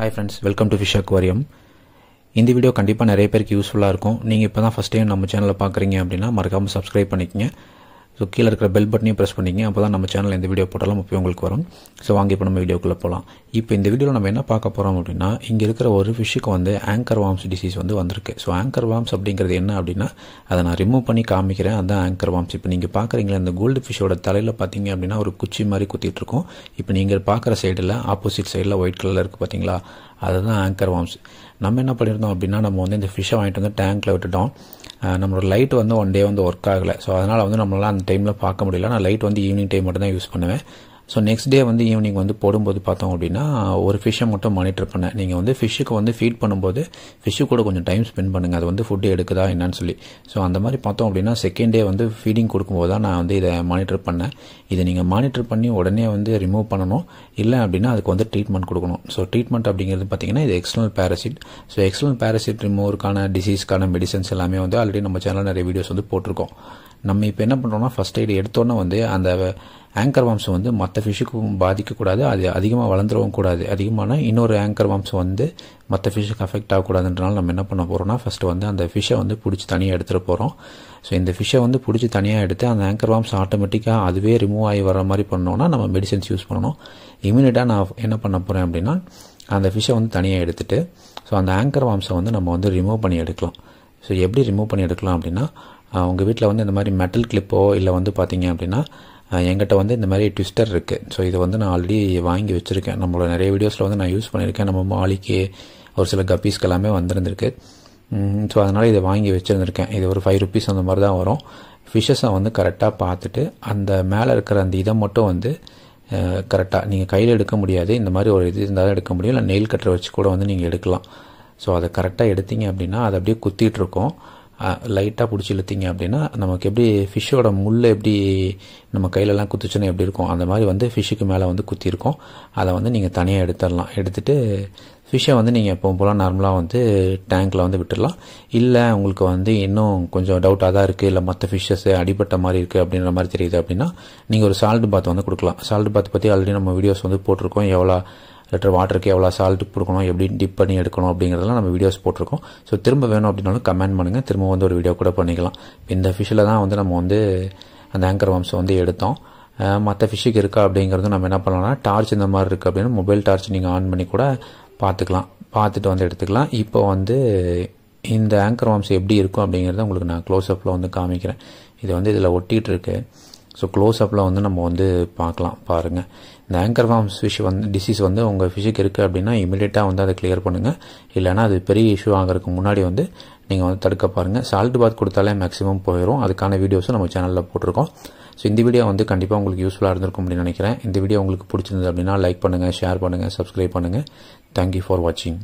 hi friends welcome to fish aquarium இந்த video கண்டிப்பாக நிறைய பேருக்கு யூஸ்ஃபுல்லாக இருக்கும் நீங்கள் இப்போ தான் ஃபஸ்ட் டைம் நம்ம சேனலில் பார்க்குறீங்க அப்படின்னா மறக்காமல் சப்ஸ்கிரைப் பண்ணிக்கங்க ஸோ கீழே இருக்கிற பெல் பட்டனையும் ப்ரெஸ் பண்ணிங்க அப்போ தான் நம்ம சேனல் இந்த வீடியோ போட்டாலும் இப்போ உங்களுக்கு வரும் ஸோ வாங்கி இப்போ நம்ம வீடியோக்குள்ளே போகலாம் இப்போ இந்த வீடியோவில் நம்ம என்ன பார்க்க போகிறோம் அப்படின்னா இங்கே இருக்கிற ஒரு ஃபிஷ்ஷுக்கு வந்து ஆங்கர் வாம்ஸ் டிசீஸ் வந்து வந்திருக்கு ஸோ ஆங்கர் வாம்ஸ் அப்படிங்கிறது என்ன அப்படின்னா அதை நான் ரிமூவ் பண்ணி காமிக்கிறேன் அதுதான் ஆங்கர் வாம்ஸ் இப்போ நீங்கள் பார்க்குறீங்களா இந்த கோல்டு ஃபிஷ்ஷோட தலையில் பார்த்தீங்க அப்படின்னா ஒரு குச்சி மாதிரி குத்திட்டு இருக்கும் இப்போ நீங்கள் பார்க்குற சைடில் ஆப்போசிட் சைடில் ஒயிட் கலரில் இருக்குது பார்த்தீங்களா அதுதான் ஆங்கர் வாம்ஸ் நம்ம என்ன பண்ணியிருந்தோம் அப்படின்னா நம்ம வந்து இந்த ஃபிஷ்ஷை வாங்கிட்டு வந்து டேங்க்கில் விட்டுட்டோம் நம்மளோட லைட் வந்து ஒன் டே வந்து ஒர்க் ஆகலை ஸோ அதனால் வந்து நம்மளால் அந்த டைமில் பார்க்க முடியல நான் லைட் வந்து ஈவினிங் டைம் மட்டும் தான் யூஸ் பண்ணுவேன் ஸோ நெக்ஸ்ட் டே வந்து ஈவினிங் வந்து போடும்போது பார்த்தோம் அப்படின்னா ஒரு ஃபிஷ்ஷை மட்டும் மானிட்டர் பண்ணேன் நீங்கள் வந்து ஃபிஷ்ஷுக்கு வந்து ஃபீட் பண்ணும்போது ஃபிஷ்ஷு கூட கொஞ்சம் டைம் ஸ்பெண்ட் பண்ணுங்கள் அது வந்து ஃபுட்டு எடுக்குதா என்னன்னு சொல்லி ஸோ அந்த மாதிரி பார்த்தோம் அப்படின்னா செகண்ட் டே வந்து ஃபீடிங் கொடுக்கும்போது தான் நான் வந்து இதை மானிட்டர் பண்ணேன் இதை நீங்கள் மானிட்டர் பண்ணி உடனே வந்து ரிமூவ் பண்ணணும் இல்லை அப்படின்னா அதுக்கு வந்து ட்ரீட்மெண்ட் கொடுக்கணும் ஸோ ட்ரீட்மெண்ட் அப்படிங்கிறது பார்த்தீங்கன்னா இது external parasite so external parasite ரிமூவருக்கான டிசீஸ்க்கான மெடிசன்ஸ் எல்லாமே வந்து ஆல்ரெடி நம்ம சேனலில் நிறைய வீடியோஸ் வந்து போட்டிருக்கோம் நம்ம இப்போ என்ன பண்ணுறோம்னா ஃபஸ்ட் எய்டு எடுத்தோன்னே வந்து அந்த ஆங்கர் வம்சம் வந்து மற்ற ஃபிஷ்ஷுக்கும் பாதிக்கக்கூடாது அது அதிகமாக வளர்ந்துடவும் கூடாது அதிகமான இன்னொரு ஆங்கர் வம்சம் வந்து மற்ற ஃபிஷ்ஷுக்கு அஃபெக்ட் ஆகக்கூடாதுன்றனால நம்ம என்ன பண்ண போகிறோம்னா ஃபஸ்ட்டு வந்து அந்த ஃபிஷ்ஷை வந்து பிடிச்சி தனியாக எடுத்துகிட்டு போகிறோம் ஸோ இந்த ஃபிஷ்ஷை வந்து பிடிச்சி தனியாக எடுத்து அந்த ஆங்கர் வம்சம் ஆட்டோமேட்டிக்காக அதுவே ரிமூவ் ஆகி வர மாதிரி பண்ணோன்னா நம்ம மெடிசன்ஸ் யூஸ் பண்ணணும் இம்யூனிட்டாக நான் என்ன பண்ண போகிறேன் அப்படின்னா அந்த ஃபிஷ்ஷை வந்து தனியாக எடுத்துகிட்டு ஸோ அந்த ஆங்கர் வம்சம் வந்து நம்ம வந்து ரிமூவ் பண்ணி எடுக்கலாம் ஸோ எப்படி ரிமூவ் பண்ணி எடுக்கலாம் அப்படின்னா உங்கள் வீட்டில் வந்து இந்த மாதிரி மெட்டல் கிளிப்போ இல்லை வந்து பார்த்தீங்க அப்படின்னா எங்கிட்ட வந்து இந்த மாதிரி ட்விஸ்டர் இருக்குது ஸோ இதை வந்து நான் ஆல்ரெடி வாங்கி வச்சுருக்கேன் நம்மளோட நிறைய வீடியோஸில் வந்து நான் யூஸ் பண்ணியிருக்கேன் நம்ம மாலிக்கு ஒரு சில கப்பீஸ்க்கு எல்லாமே வந்துருந்துருக்கு ஸோ அதனால் இதை வாங்கி வச்சுருந்துருக்கேன் இது ஒரு ஃபைவ் ருப்பீஸ் அந்த மாதிரி தான் வரும் ஃபிஷ்ஷஸை வந்து கரெக்டாக பார்த்துட்டு அந்த மேலே இருக்கிற அந்த இதை மட்டும் வந்து கரெக்டாக நீங்கள் கையில் எடுக்க முடியாது இந்த மாதிரி ஒரு இது இருந்தால் எடுக்க முடியும் இல்லை நெயில் கட்டரை வச்சு கூட வந்து நீங்கள் எடுக்கலாம் ஸோ அதை கரெக்டாக எடுத்தீங்க அப்படின்னா அதை அப்படியே குத்திகிட்டு இருக்கோம் லைட்டாக பிடிச்சி இழுத்திங்க அப்படின்னா நமக்கு எப்படி ஃபிஷ்ஷோட முள் எப்படி நம்ம கையிலலாம் குத்துச்சுன்னா எப்படி இருக்கும் அந்த மாதிரி வந்து ஃபிஷ்ஷுக்கு மேலே வந்து குத்திருக்கோம் அதை வந்து நீங்கள் தனியாக எடுத்துடலாம் எடுத்துகிட்டு ஃபிஷ்ஷை வந்து நீங்கள் எப்போ போல் நார்மலாக வந்து டேங்க்கில் வந்து விட்டுடலாம் இல்லை உங்களுக்கு வந்து இன்னும் கொஞ்சம் டவுட்டாக தான் இருக்குது இல்லை மற்ற ஃபிஷ்ஷஸ் அடிபட்ட மாதிரி இருக்குது அப்படின்ற மாதிரி தெரியுது அப்படின்னா நீங்கள் ஒரு சால்ட் பாத் வந்து கொடுக்கலாம் சால்ட் பாத் பற்றி ஆல்ரெடி நம்ம வீடியோஸ் வந்து போட்டிருக்கோம் எவ்வளோ லெட்டர் வாட்டருக்கு எவ்வளோ சால்ட் கொடுக்கணும் எப்படி டிப் பண்ணி எடுக்கணும் அப்படிங்கிறதெல்லாம் நம்ம வீடியோஸ் போட்டிருக்கோம் ஸோ திரும்ப வேணும் அப்படின்னாலும் கமெண்ட் பண்ணுங்கள் திரும்ப வந்து ஒரு வீடியோ கூட பண்ணிக்கலாம் இந்த ஃபிஷ்ஷில் தான் வந்து நம்ம வந்து அந்த ஆங்கர் வம்சம் வந்து எடுத்தோம் மற்ற ஃபிஷ்ஷுக்கு இருக்கா அப்படிங்கிறது நம்ம என்ன பண்ணலாம்னா டார்ச் இந்த மாதிரி இருக்குது அப்படின்னா மொபைல் டார்ச் நீங்கள் ஆன் பண்ணி கூட பார்த்துக்கலாம் பார்த்துட்டு வந்து எடுத்துக்கலாம் இப்போ வந்து இந்த ஆங்கர் வம்சம் எப்படி இருக்கும் அப்படிங்கிறத உங்களுக்கு நான் க்ளோஸ்அப்பில் வந்து காமிக்கிறேன் இது வந்து இதில் ஒட்டிகிட்டு இருக்கு ஸோ க்ளோஸ்அப்பில் வந்து நம்ம வந்து பார்க்கலாம் பாருங்கள் இந்த ஆங்கர் ஃபார்ம்ஸ் ஃபிஷ் வந்து டிசீஸ் வந்து உங்கள் ஃபிஷுக்கு இருக்குது அப்படின்னா இமீடியட்டாக வந்து அதை கிளியர் பண்ணுங்கள் இல்லைனா அது பெரிய இஷ்யூ ஆகிறதுக்கு முன்னாடி வந்து நீங்கள் வந்து தடுக்க பாருங்கள் சால்ட் பாத் கொடுத்தாலே மேக்ஸிமம் போயிடும் அதுக்கான வீடியோஸும் நம்ம சேனலில் போட்டிருக்கோம் ஸோ இந்த வீடியோ வந்து கண்டிப்பாக உங்களுக்கு யூஸ்ஃபுல்லாக இருந்திருக்கும் அப்படின்னு நினைக்கிறேன் இந்த வீடியோ உங்களுக்கு பிடிச்சிருந்தது அப்படின்னா லைக் பண்ணுங்கள் ஷேர் பண்ணுங்கள் சப்ஸ்கிரைப் பண்ணுங்கள் தேங்க்யூ ஃபார் வாட்சிங்